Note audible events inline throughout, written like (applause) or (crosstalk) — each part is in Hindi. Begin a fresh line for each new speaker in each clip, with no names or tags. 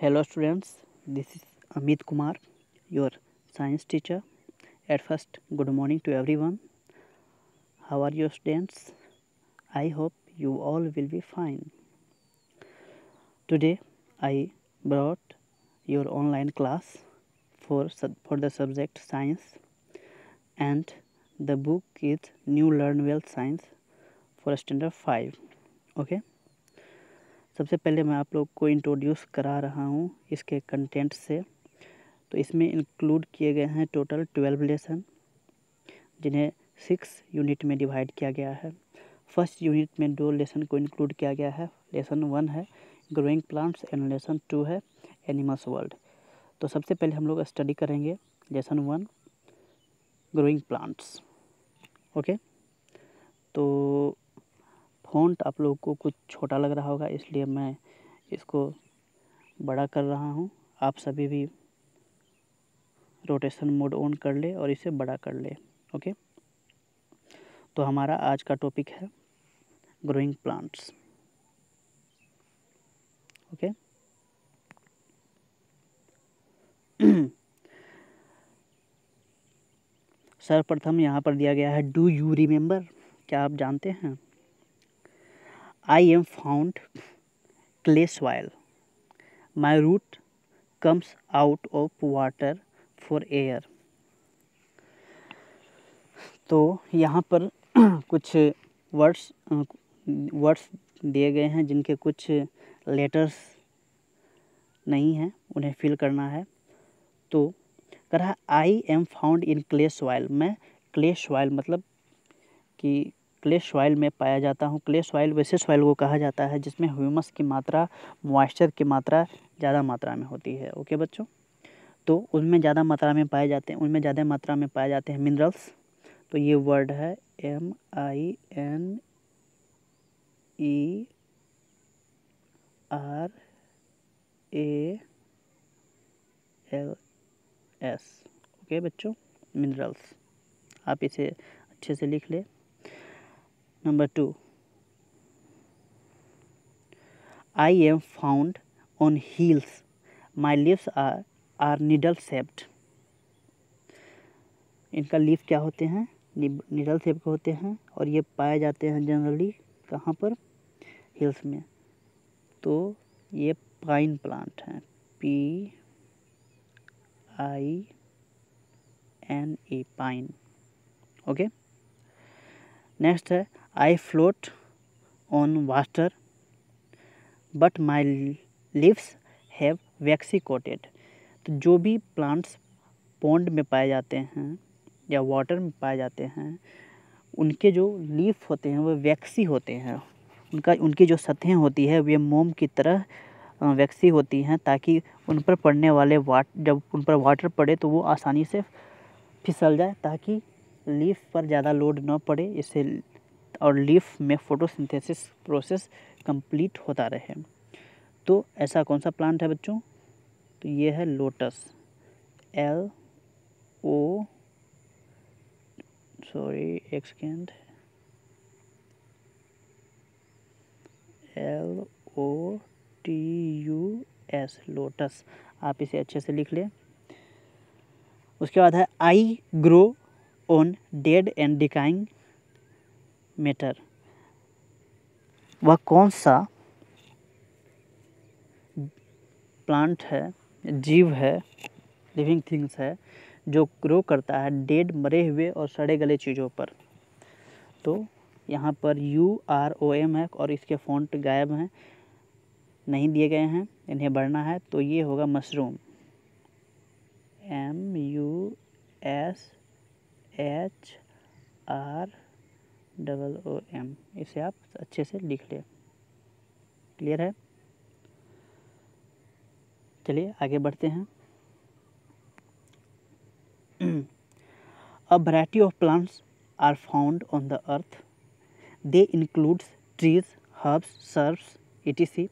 Hello students, this is Amit Kumar, your science teacher. At first, good morning to everyone. How are you students? I hope you all will be fine. Today, I brought your online class for, for the subject science and the book is New Learn Well Science for standard 5. Okay. सबसे पहले मैं आप लोग को इंट्रोड्यूस करा रहा हूँ इसके कंटेंट से तो इसमें इंक्लूड किए गए हैं टोटल ट्वेल्व लेसन जिन्हें सिक्स यूनिट में डिवाइड किया गया है फर्स्ट यूनिट में दो लेसन को इंक्लूड किया गया है लेसन वन है growing plants and lesson two है एनिमल्स वर्ल्ड तो सबसे पहले हम लोग स्टडी करेंगे lesson one growing plants okay तो फ़ॉन्ट आप लोगों को कुछ छोटा लग रहा होगा इसलिए मैं इसको बड़ा कर रहा हूँ आप सभी भी रोटेशन मोड ऑन कर ले और इसे बड़ा कर ले ओके तो हमारा आज का टॉपिक है ग्रोइंग प्लांट्स ओके सर्वप्रथम यहाँ पर दिया गया है डू यू रिमेंबर क्या आप जानते हैं I am found clay soil. My root comes out of water for air. तो यहाँ पर (clears throat) कुछ वर्ड्स वर्ड्स दिए गए हैं जिनके कुछ लेटर्स नहीं हैं उन्हें फिल करना है तो कर रहा I am found in clay while मैं क्ले वाइल मतलब कि क्ले सॉइल में पाया जाता हूँ क्ले सॉइल वैसे सॉइल को कहा जाता है जिसमें ह्यूमस की मात्रा मॉइस्चर की मात्रा ज़्यादा मात्रा में होती है ओके बच्चों तो उनमें ज़्यादा मात्रा में पाए जाते हैं उनमें ज़्यादा मात्रा में पाए जाते हैं मिनरल्स तो ये वर्ड है M I N E R A L S okay बच्चों मिनरल्स आप इसे अच्छे से लिख लें Number 2 I am found on hills. My leaves are are needle shaped. इनका लीफ क्या होते हैं निडल सेप के होते हैं और ये पाए जाते हैं जनरली कहाँ पर हिल्स में तो ये पाइन प्लांट हैं P I N E pine okay next है I float on water, but my leaves have waxy coated. तो जो भी प्लांट्स पॉन्ड में पाए जाते हैं या वाटर में पाए जाते हैं उनके जो लीफ होते हैं वह वैक्सी होते हैं उनका उनकी जो सतहें होती है वे मोम की तरह वैक्सी होती हैं ताकि उन पर पड़ने वाले वाट जब उन पर वाटर पड़े तो वो आसानी से फिसल जाए ताकि लीफ पर ज़्यादा लोड न पड़े इससे और लीफ में फोटोसिंथेसिस प्रोसेस कंप्लीट होता रहे तो ऐसा कौन सा प्लांट है बच्चों तो ये है लोटस एल ओ सॉरी एक second L O T U S lotus आप इसे अच्छे से लिख लें उसके बाद है I grow on dead and decaying matter वह कौन सा प्लांट है जीव है लिविंग थिंग्स है जो ग्रो करता है डेड मरे हुए और सड़े गले चीज़ों पर तो यहाँ पर यू आर ओ एम है और इसके फॉन्ट गायब हैं नहीं दिए गए हैं इन्हें बढ़ना है तो ये होगा mushroom M U S H R double O M इसे आप अच्छे से लिख लें क्लियर है चलिए आगे बढ़ते हैं a variety of plants are found on the earth they includes trees herbs shrubs etc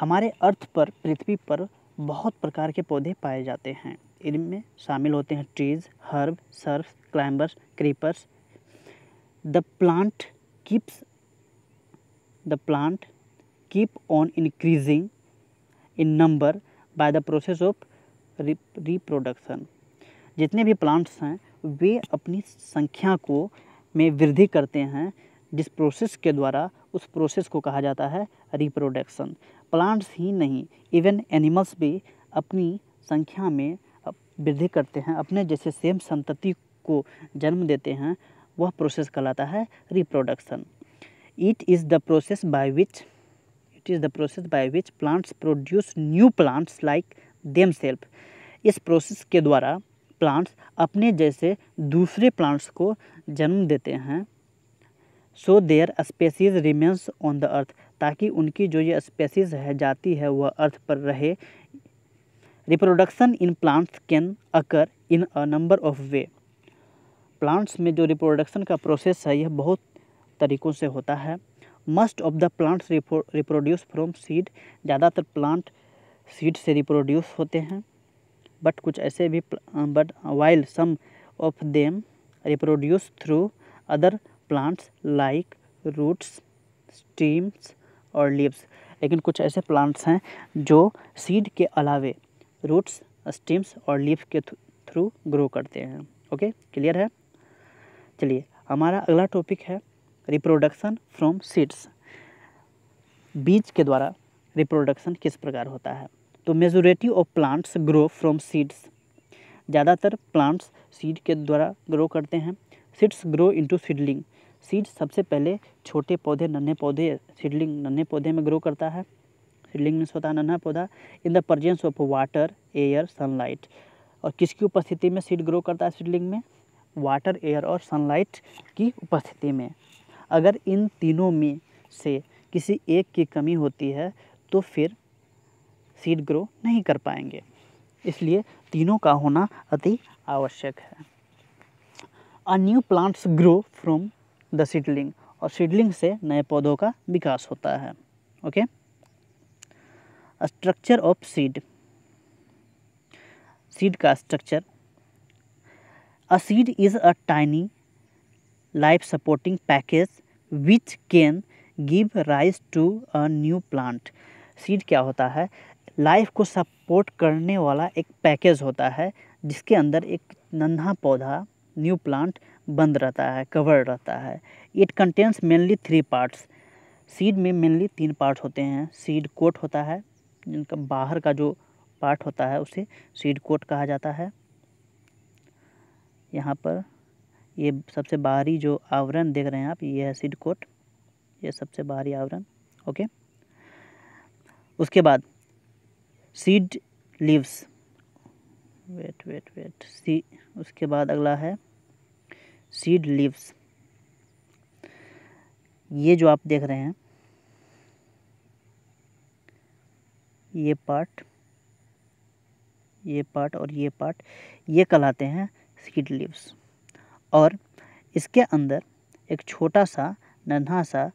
हमारे अर्थ पर पृथ्वी पर बहुत प्रकार के पौधे पाए जाते हैं इनमें शामिल होते हैं trees herb shrub climbers creepers the plant keeps the plant keep on increasing in number by the process of reproduction जितने भी प्लांट्स हैं वे अपनी संख्या को में वृद्धि करते हैं जिस प्रोसेस के द्वारा उस प्रोसेस को कहा जाता है रिप्रोडक्शन प्लांट्स ही नहीं इवन एनिमल्स भी अपनी संख्या में वृद्धि करते हैं अपने जैसे सेम संतति को जन्म देते हैं वह प्रोसेस कहलाता है reproduction it is the process by which it is the process by which plants produce new plants like themselves इस प्रोसेस के द्वारा प्लांट्स अपने जैसे दूसरे प्लांट्स को जन्म देते हैं so their species remains on the earth ताकि उनकी जो ये स्पेसीज है जाती है वह अर्थ पर रहे reproduction in plants can occur in a number of way plants में जो रिप्रोडक्शन का प्रोसेस है यह बहुत तरीक़ों से होता है most of the plants reproduce from seed ज़्यादातर प्लांट सीड से रिप्रोड्यूस होते हैं बट कुछ ऐसे भी but while some of them reproduce through other plants like roots stems और लीव्स लेकिन कुछ ऐसे प्लांट्स हैं जो सीड के अलावे रूट्स स्टीम्स और लीव्स के थ्रू ग्रो करते हैं ओके क्लियर है चलिए हमारा अगला टॉपिक है रिप्रोडक्शन फ्रॉम सीड्स बीज के द्वारा रिप्रोडक्शन किस प्रकार होता है तो majority of plants grow from seeds ज़्यादातर प्लांट्स सीड के द्वारा ग्रो करते हैं seeds grow into seedling seeds सबसे पहले छोटे पौधे नन्हे पौधे सीडलिंग नन्हे पौधे में ग्रो करता है सीडलिंग में होता है नन्हा पौधा in the presence of water air sunlight और किसकी उपस्थिति में सीड ग्रो करता है सीडलिंग में वाटर एयर और सनलाइट की उपस्थिति में अगर इन तीनों में से किसी एक की कमी होती है तो फिर सीड ग्रो नहीं कर पाएंगे इसलिए तीनों का होना अति आवश्यक है a new plants grow from the seedling और सीडलिंग से नए पौधों का विकास होता है okay structure of seed seed का structure A seed is a tiny life supporting package which can give rise to a new plant. Seed क्या होता है लाइफ को सपोर्ट करने वाला एक पैकेज होता है जिसके अंदर एक नन्हा पौधा न्यू प्लांट बंद रहता है कवर रहता है it contains mainly three parts seed में मेनली तीन पार्ट होते हैं सीड कोट होता है जिनका बाहर का जो पार्ट होता है उसे सीड कोट कहा जाता है यहाँ पर ये सबसे बाहरी जो आवरण देख रहे हैं आप ये है सीड कोट ये सबसे बाहरी आवरण ओके उसके बाद seed leaves wait wait wait see उसके बाद अगला है सीड लीव्स ये जो आप देख रहे हैं ये पार्ट ये पार्ट और ये पार्ट ये कहलाते हैं सीड लिव्स और इसके अंदर एक छोटा सा नन्हा सा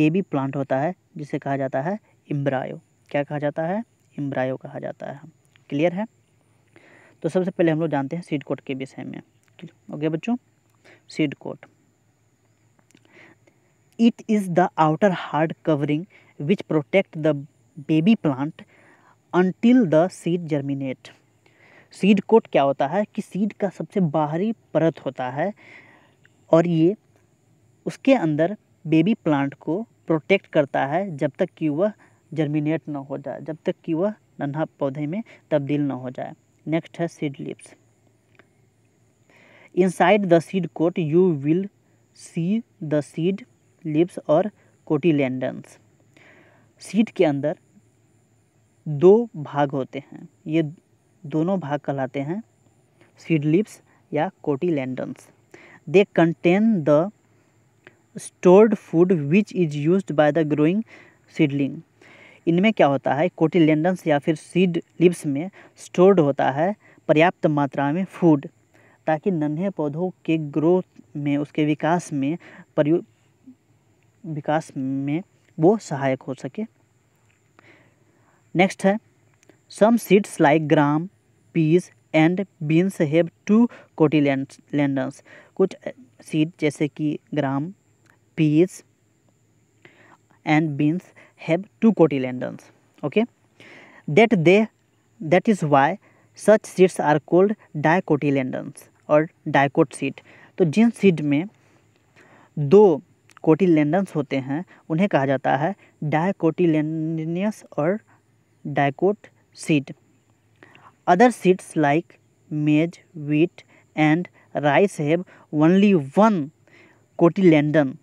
बेबी प्लांट होता है जिसे कहा जाता है इम्ब्रायो क्या कहा जाता है इम्ब्रायो कहा जाता है क्लियर है तो सबसे पहले हम लोग जानते हैं सीड कोट के विषय में ओके बच्चों seed coat it is the outer hard covering which protect the baby plant until the seed germinate seed coat क्या होता है कि सीड का सबसे बाहरी परत होता है और ये उसके अंदर बेबी प्लांट को प्रोटेक्ट करता है जब तक कि वह जर्मिनेट ना हो जाए जब तक कि वह नन्हा पौधे में तब्दील ना हो जाए नेक्स्ट है seed leaves inside the seed coat you will see the seed leaves और कोटिलेंडन्स सीड के अंदर दो भाग होते हैं ये दोनों भाग कहलाते हैं सीडलिप्स या cotyledons they contain the stored food which is use by the growing seedling इनमें क्या होता है कोटिलेंडन्स या फिर सीड लिप्स में स्टोर्ड होता है पर्याप्त मात्रा में फूड ताकि नन्हे पौधों के ग्रोथ में उसके विकास में प्रयु विकास में वो सहायक हो सके नेक्स्ट है some seeds like gram peas and beans have two cotyledons कुछ सीड जैसे कि gram peas and beans have two cotyledons okay that they that is why such seeds are called dicotyledons और डायकोट सीड तो जिन सीड में दो कोटिलेंडन्स होते हैं उन्हें कहा जाता है डायकोटिलेंडनियस और dicot seed other seeds like maize wheat, and rice have one one cotyledon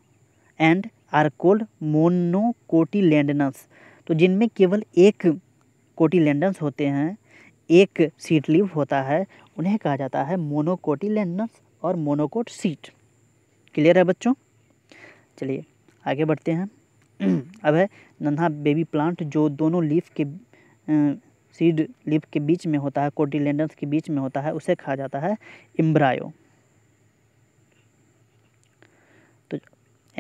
and are called monocotyledonous तो जिनमें केवल एक कोटिलेंडनस होते हैं एक सीट लीव होता है उन्हें कहा जाता है मोनोकोटिलेंडनस और मोनोकोट सीट क्लियर है बच्चों चलिए आगे बढ़ते हैं (clears throat) अब है नन्हा बेबी प्लांट जो दोनों लीफ के सीड लिप के बीच में होता है कोटिलेडन्स के बीच में होता है उसे कहा जाता है एम्ब्रायो तो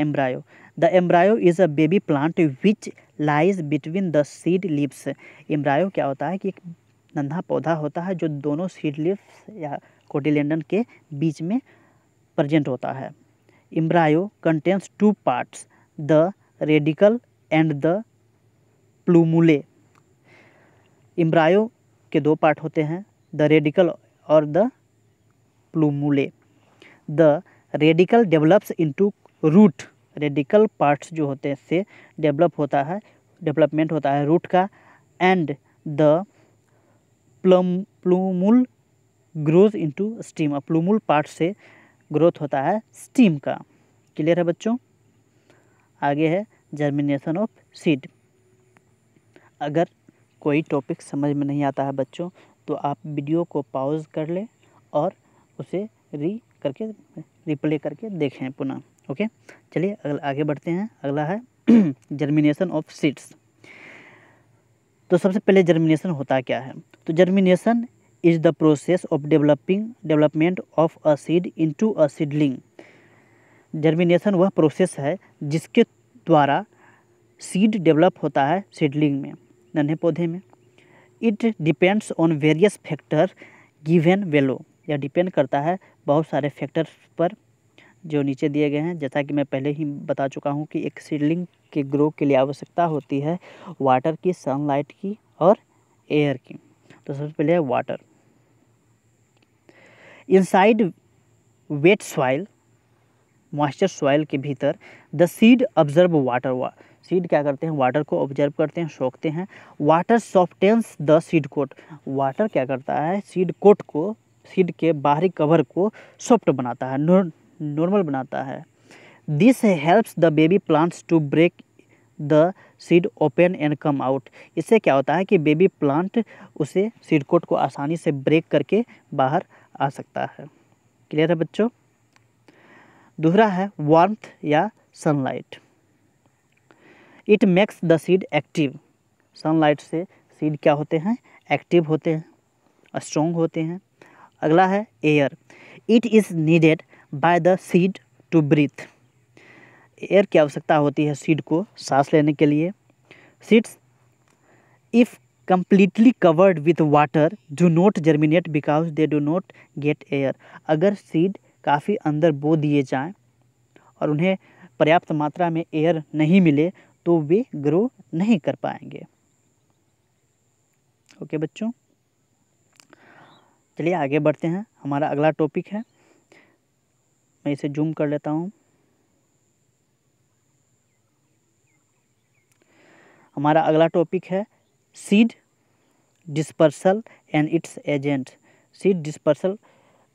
embryo the embryo is a baby plant which lies between the seed leaves embryo क्या होता है कि एक नन्हा पौधा होता है जो दोनों सीड लिप्स या कोटिलेंडन के बीच में प्रजेंट होता है embryo contains two parts the radicle and the plumule embryo के दो पार्ट होते हैं द रेडिकल और the plumule the radicle develops into root radicle parts जो होते हैं से डेवलप होता है डेवलपमेंट होता है रूट का and the plum plumule growth into stem और पार्ट से ग्रोथ होता है स्टीम का क्लियर है बच्चों आगे है जर्मिनेशन ऑफ सीड अगर कोई टॉपिक समझ में नहीं आता है बच्चों तो आप वीडियो को पॉज कर लें और उसे री करके रिप्ले करके देखें पुनः ओके चलिए अगला आगे बढ़ते हैं अगला है जर्मिनेशन ऑफ सीड्स तो सबसे पहले जर्मिनेशन होता क्या है तो germination is the process of developing development of a seed into a seedling germination वह प्रोसेस है जिसके द्वारा सीड डेवलप होता है सीडलिंग में नन्हे पौधे में it depends on various factor given below यह डिपेंड करता है बहुत सारे फैक्टर पर जो नीचे दिए गए हैं जैसा कि मैं पहले ही बता चुका हूँ कि एक सीडलिंग के ग्रो के लिए आवश्यकता होती है वाटर की सनलाइट की और एयर की तो सबसे पहले है water inside wet soil moisture soil के भीतर the seed observe water seed क्या करते हैं वाटर को ऑब्जर्व करते हैं सोखते हैं water softens the seed coat water क्या करता है सीड कोट को सीड के बाहरी कवर को सॉफ्ट बनाता है नॉर्मल बनाता है this helps the baby plants to break the seed open and come out इससे क्या होता है कि बेबी प्लांट उसे सीड कोट को आसानी से ब्रेक करके बाहर आ सकता है क्लियर है बच्चों दूसरा है वार्म या sunlight it makes the seed active sunlight से सीड क्या होते हैं एक्टिव होते हैं स्ट्रोंग होते हैं अगला है air it is needed by the seed to breathe air की आवश्यकता होती है सीड को सांस लेने के लिए seeds if completely covered with water do not germinate because they do not get air अगर सीड काफ़ी अंदर बो दिए जाएं और उन्हें पर्याप्त मात्रा में एयर नहीं मिले तो वे ग्रो नहीं कर पाएंगे ओके बच्चों चलिए आगे बढ़ते हैं हमारा अगला टॉपिक है मैं इसे जूम कर लेता हूँ हमारा अगला टॉपिक है seed dispersal and its agent seed dispersal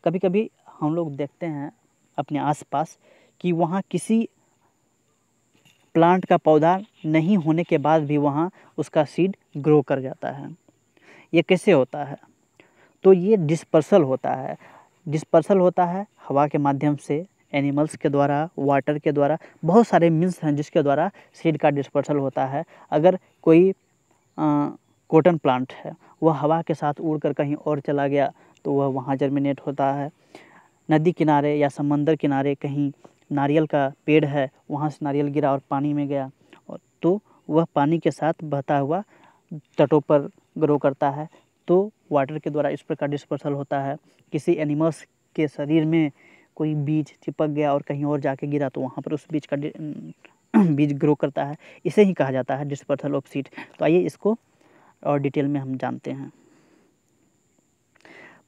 कभी कभी हम लोग देखते हैं अपने आसपास कि वहाँ किसी प्लांट का पौधा नहीं होने के बाद भी वहाँ उसका सीड ग्रो कर जाता है ये कैसे होता है तो ये डिस्पर्सल होता है डिस्पर्सल होता है हवा के माध्यम से एनिमल्स के द्वारा वाटर के द्वारा बहुत सारे मीन्स हैं जिसके द्वारा सीड का डिस्पर्सल होता है अगर कोई कॉटन प्लांट है वह हवा के साथ उड़कर कहीं और चला गया तो वह वहाँ जर्मिनेट होता है नदी किनारे या समंदर किनारे कहीं नारियल का पेड़ है वहाँ से नारियल गिरा और पानी में गया तो वह पानी के साथ बहता हुआ तटों पर ग्रो करता है तो वाटर के द्वारा इस प्रकार डिस्पर्सल होता है किसी एनिमल्स के शरीर में कोई बीज चिपक गया और कहीं और जाके गिरा तो वहाँ पर उस बीज का (clears throat) बीज ग्रो करता है इसे ही कहा जाता है डिस्पर्सल ऑफ सीड तो आइए इसको और डिटेल में हम जानते हैं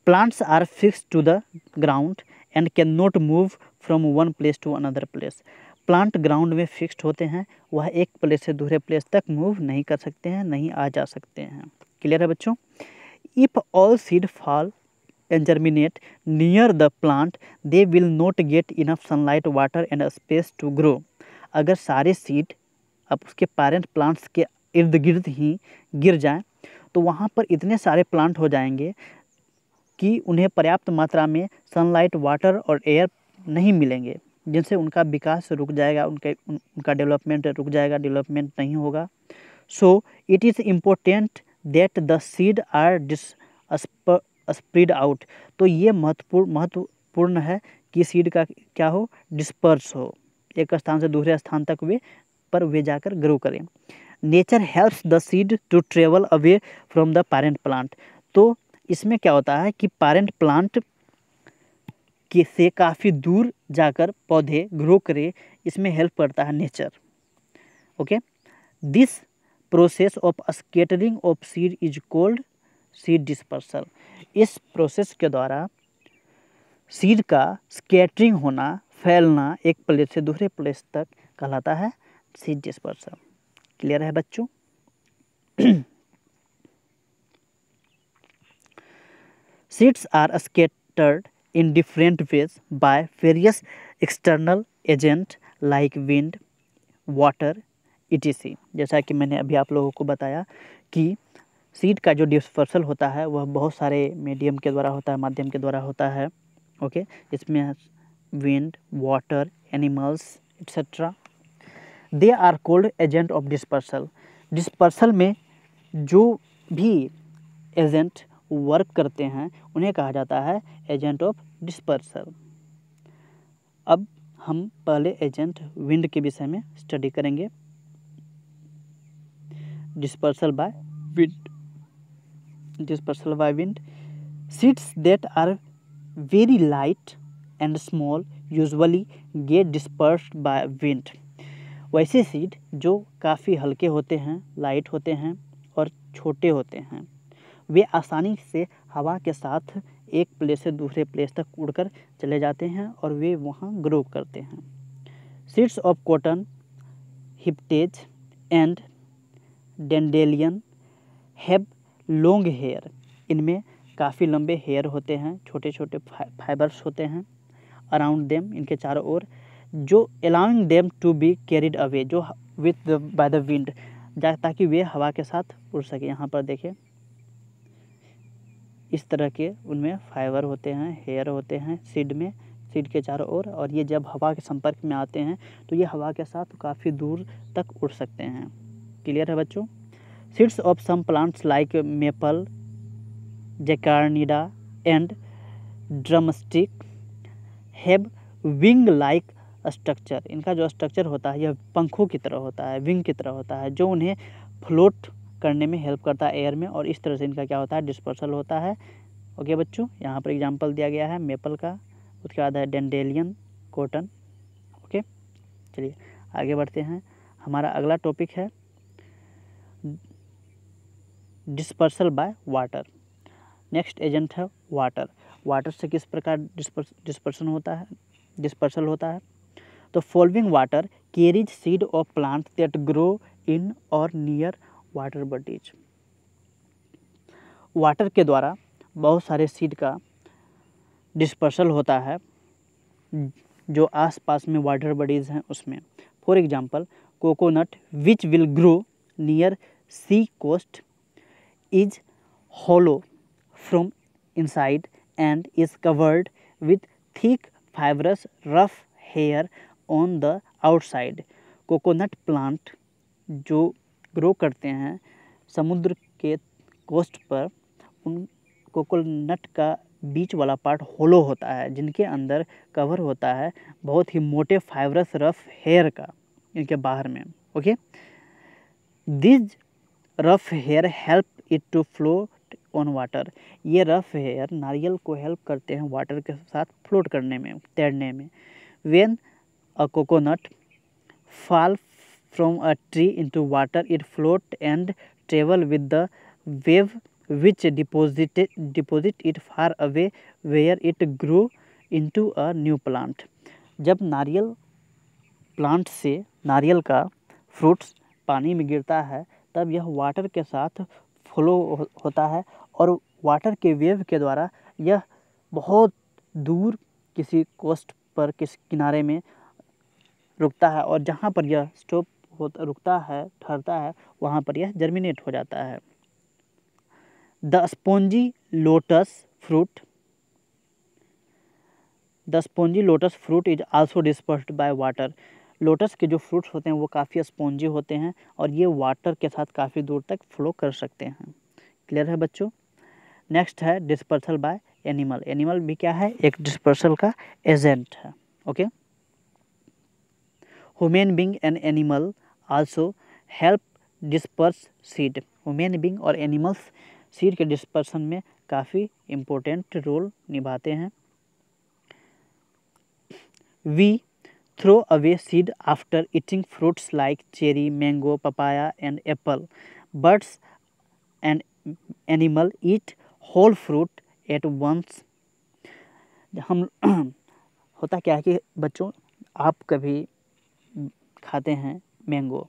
plants are fix to the ground and can not move from one place to another place plant ground में फिक्स्ड होते हैं वह एक प्लेस से दूसरे प्लेस तक मूव नहीं कर सकते हैं नहीं आ जा सकते हैं क्लियर है बच्चों if all seed fall and germinate near the plant they will not get enough sunlight water and space to grow अगर सारे सीड अब उसके पैरेंट प्लांट्स के इर्द गिर्द ही गिर जाए तो वहाँ पर इतने सारे प्लांट हो जाएंगे कि उन्हें पर्याप्त मात्रा में सनलाइट वाटर और एयर नहीं मिलेंगे जिनसे उनका विकास रुक जाएगा उनके उनका डेवलपमेंट रुक जाएगा डेवलपमेंट नहीं होगा so it is important that the seed are dis spread out तो ये महत्वपूर्ण महत्वपूर्ण है कि सीड का क्या हो डिस्पर्स हो एक स्थान से दूसरे स्थान तक वे पर वे जाकर ग्रो करें nature helps the seed to travel away from the parent plant तो इसमें क्या होता है कि पेरेंट प्लांट के से काफ़ी दूर जाकर पौधे ग्रो करे इसमें हेल्प करता है nature okay this process of scattering of seed is called seed dispersal इस प्रोसेस के द्वारा सीड का स्केटरिंग होना फैलना एक प्लेस से दूसरे प्लेस तक कहलाता है सीड डिस्पर्सल क्लियर है बच्चों seeds are scattered in different ways by various external agent like wind water etc जैसा कि मैंने अभी आप लोगों को बताया कि सीट का जो डिस्पर्सल होता है वह बहुत सारे मीडियम के द्वारा होता है माध्यम के द्वारा होता है ओके okay? इसमें wind water animals etcetera they are called agent of dispersal dispersal में जो भी एजेंट वर्क करते हैं उन्हें कहा जाता है एजेंट ऑफ डिस्पर्सल अब हम पहले एजेंट विंड के विषय में स्टडी करेंगे dispersal by wind dispersal by wind seeds that are very light and small usually get disperse by wind वैसे सीट जो काफ़ी हल्के होते हैं लाइट होते हैं और छोटे होते हैं वे आसानी से हवा के साथ एक प्लेस से दूसरे प्लेस तक उड़कर चले जाते हैं और वे वहाँ ग्रो करते हैं seeds of cotton hiptage and dandelion have long hair इनमें काफ़ी लंबे हेयर होते हैं छोटे छोटे फाइबर्स होते हैं अराउंड देम इनके चारों ओर जो allowing them to be carried away जो विथ बाय द विंड ताकि वे हवा के साथ उड़ सके यहाँ पर देखें इस तरह के उनमें फाइबर होते हैं हेयर होते हैं सीड में सीड के चारों ओर और ये जब हवा के संपर्क में आते हैं तो ये हवा के साथ काफ़ी दूर तक उड़ सकते हैं क्लियर है बच्चों seeds of some plants like maple jacaranda and drumstick have wing like structure इनका जो स्ट्रक्चर होता है यह पंखों की तरह होता है विंग की तरह होता है जो उन्हें फ्लोट करने में हेल्प करता है एयर में और इस तरह से इनका क्या होता है डिस्पर्सल होता है ओके बच्चों यहाँ पर एग्जाम्पल दिया गया है मेपल का उसके बाद है डेंडेलियन कॉटन ओके चलिए आगे बढ़ते हैं हमारा अगला टॉपिक है dispersal by water next agent है वाटर वाटर से किस प्रकार डिस्पर्सन होता है डिस्पर्सल होता है तो following water carries seed of plant that grow in or near water buddies water के द्वारा बहुत सारे सीड का डिस्पर्सल होता है जो आसपास में वाटर बडीज हैं उसमें for example coconut which will grow near sea coast is hollow from inside and is covered with thick fibrous rough hair on the outside coconut plant जो ग्रो करते हैं समुद्र के कोस्ट पर उन कोकोनट का बीच वाला पार्ट होलो होता है जिनके अंदर कवर होता है बहुत ही मोटे फाइबरस रफ हेयर का इनके बाहर में okay these rough hair help it to float on water ये रफ हेयर नारियल को हेल्प करते हैं वाटर के साथ फ्लोट करने में तैरने में when a coconut fall from a tree into water it float and travel with the wave which deposited deposit it far away where it grew into a new plant जब नारियल प्लांट से नारियल का फ्रूट्स पानी में गिरता है तब यह वाटर के साथ फ्लो होता है और वाटर के वेव के द्वारा यह बहुत दूर किसी कोस्ट पर किस किनारे में रुकता है और जहाँ पर यह स्टॉप होता रुकता है ठहरता है वहाँ पर यह जर्मिनेट हो जाता है the spongy lotus fruit the spongy lotus fruit is also dispersed by water lotus के जो फ्रूट्स होते हैं वो काफ़ी स्पोंजी होते हैं और ये वाटर के साथ काफ़ी दूर तक फ्लो कर सकते हैं क्लियर है बच्चों नेक्स्ट है डिस्पर्सल बाय एनिमल एनिमल भी क्या है एक डिस्पर्सल का एजेंट है okay human being an animal also help disperse seed human being और एनिमल्स सीड के डिस्पर्सन में काफ़ी इम्पोर्टेंट रोल निभाते हैं we throw away seed after eating fruits like cherry mango papaya and apple birds and animal eat whole fruit at once हम (clears throat) होता क्या है कि बच्चों आप कभी खाते हैं मैंगो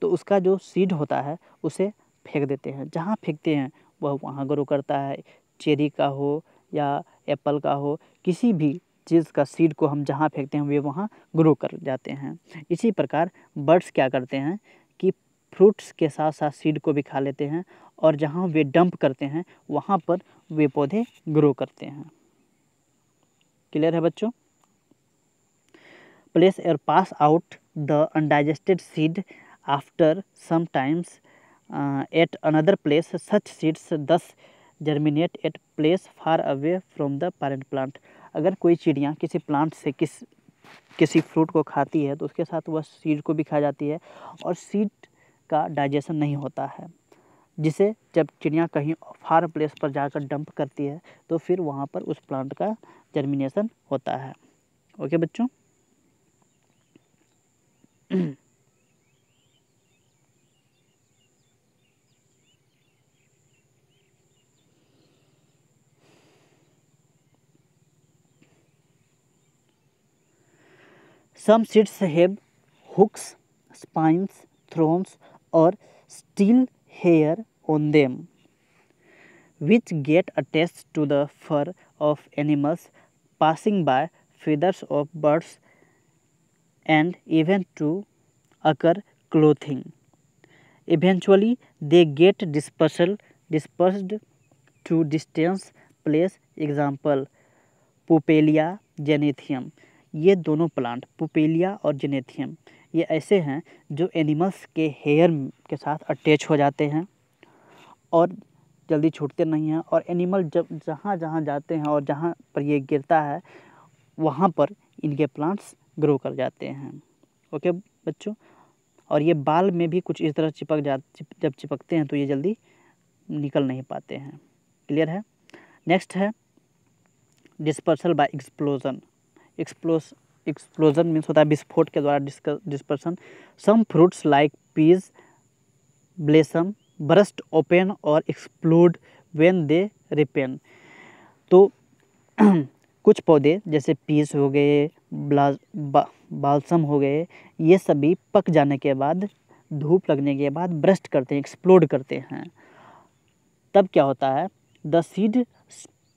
तो उसका जो सीड होता है उसे फेंक देते हैं जहाँ फेंकते हैं वह वहाँ ग्रो करता है चेरी का हो या एप्पल का हो किसी भी चीज़ का सीड को हम जहाँ फेंकते हैं वे वहाँ ग्रो कर जाते हैं इसी प्रकार बर्ड्स क्या करते हैं कि फ्रूट्स के साथ साथ सीड को भी खा लेते हैं और जहाँ वे डंप करते हैं वहाँ पर वे पौधे ग्रो करते हैं क्लियर है बच्चों place are pass out the undigested seed after sometimes at another place such seeds thus germinate at place far away from the parent parent अगर कोई चिड़िया किसी प्लांट से किस किसी फ्रूट को खाती है तो उसके साथ वह सीड को भी खा जाती है और सीड का डाइजेशन नहीं होता है जिसे जब चिड़िया कहीं फार प्लेस पर जाकर डंप करती है तो फिर वहाँ पर उस प्लांट का जर्मिनेशन होता है ओके बच्चों some seeds have hooks spines thorns or still hair on them which get attach to the fur of animals passing by feathers of birds and even to our clothing eventually they get dispersal dispersed to distance place example पुपेलिया जेनेथियम ये दोनों प्लांट पुपेलिया और जेनेथियम ये ऐसे हैं जो एनिमल्स के हेयर के साथ अटैच हो जाते हैं और जल्दी छूटते नहीं हैं और एनिमल जब जहाँ जहाँ जाते हैं और जहाँ पर ये गिरता है वहाँ पर इनके प्लांट्स ग्रो कर जाते हैं ओके बच्चों और ये बाल में भी कुछ इस तरह चिपक जा चिप, जब चिपकते हैं तो ये जल्दी निकल नहीं पाते हैं क्लियर है नेक्स्ट है डिस्पर्सल बाय एक्सप्लोजन एक्सप्लोस एक्सप्लोजन मीन्स होता है विस्फोट के द्वारा dispersion some fruits like peas balsam burst open और एक्सप्लोड वेन दे रिपेन तो (clears throat) कुछ पौधे जैसे पीस हो गए बा, बालसम हो गए ये सभी पक जाने के बाद धूप लगने के बाद ब्रस्ट करते हैं एक्सप्लोड करते हैं तब क्या होता है the seed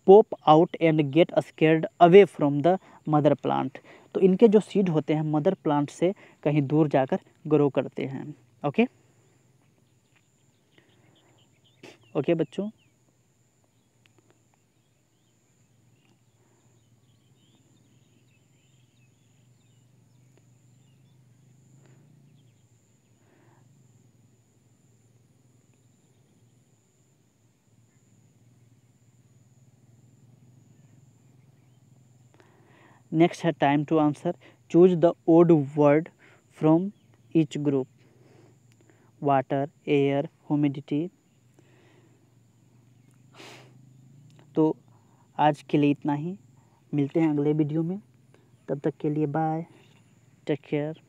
pop out and get scattered away from the mother plant तो इनके जो सीड होते हैं मदर प्लांट से कहीं दूर जाकर ग्रो करते हैं ओके ओके बच्चों नेक्स्ट है time to answer choose the odd word from each group water air humidity तो आज के लिए इतना ही मिलते हैं अगले वीडियो में तब तक के लिए बाय टेक केयर